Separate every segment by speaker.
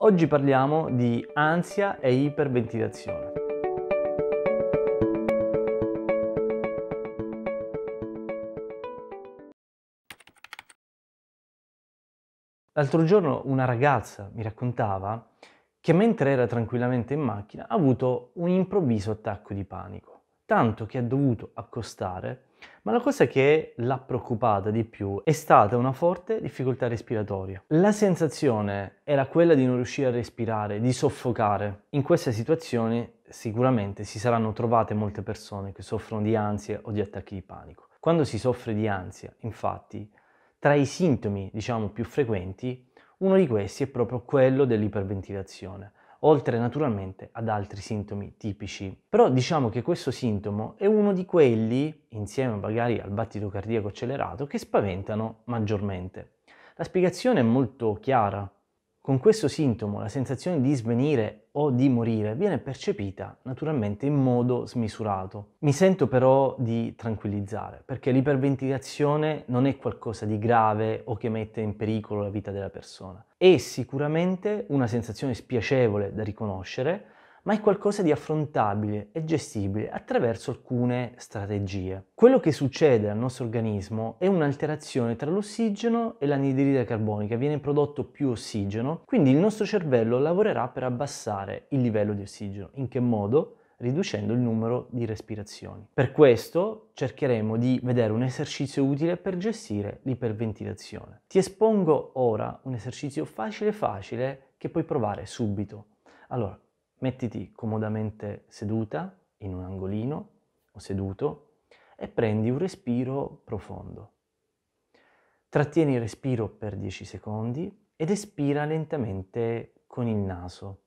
Speaker 1: Oggi parliamo di ansia e iperventilazione. L'altro giorno una ragazza mi raccontava che mentre era tranquillamente in macchina ha avuto un improvviso attacco di panico, tanto che ha dovuto accostare ma la cosa che l'ha preoccupata di più è stata una forte difficoltà respiratoria. La sensazione era quella di non riuscire a respirare, di soffocare. In queste situazioni sicuramente si saranno trovate molte persone che soffrono di ansia o di attacchi di panico. Quando si soffre di ansia, infatti, tra i sintomi, diciamo, più frequenti, uno di questi è proprio quello dell'iperventilazione oltre naturalmente ad altri sintomi tipici. Però diciamo che questo sintomo è uno di quelli, insieme magari al battito cardiaco accelerato, che spaventano maggiormente. La spiegazione è molto chiara, con questo sintomo la sensazione di svenire o di morire viene percepita naturalmente in modo smisurato. Mi sento però di tranquillizzare perché l'iperventilazione non è qualcosa di grave o che mette in pericolo la vita della persona. È sicuramente una sensazione spiacevole da riconoscere ma è qualcosa di affrontabile e gestibile attraverso alcune strategie. Quello che succede al nostro organismo è un'alterazione tra l'ossigeno e l'anidride carbonica, viene prodotto più ossigeno, quindi il nostro cervello lavorerà per abbassare il livello di ossigeno. In che modo? riducendo il numero di respirazioni. Per questo cercheremo di vedere un esercizio utile per gestire l'iperventilazione. Ti espongo ora un esercizio facile facile che puoi provare subito. Allora, Mettiti comodamente seduta in un angolino o seduto e prendi un respiro profondo. Trattieni il respiro per 10 secondi ed espira lentamente con il naso.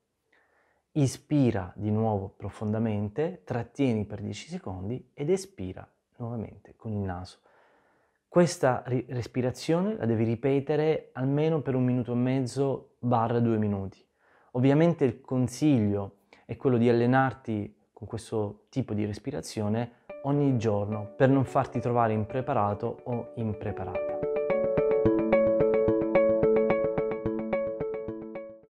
Speaker 1: Ispira di nuovo profondamente, trattieni per 10 secondi ed espira nuovamente con il naso. Questa respirazione la devi ripetere almeno per un minuto e mezzo barra due minuti. Ovviamente il consiglio è quello di allenarti con questo tipo di respirazione ogni giorno per non farti trovare impreparato o impreparata.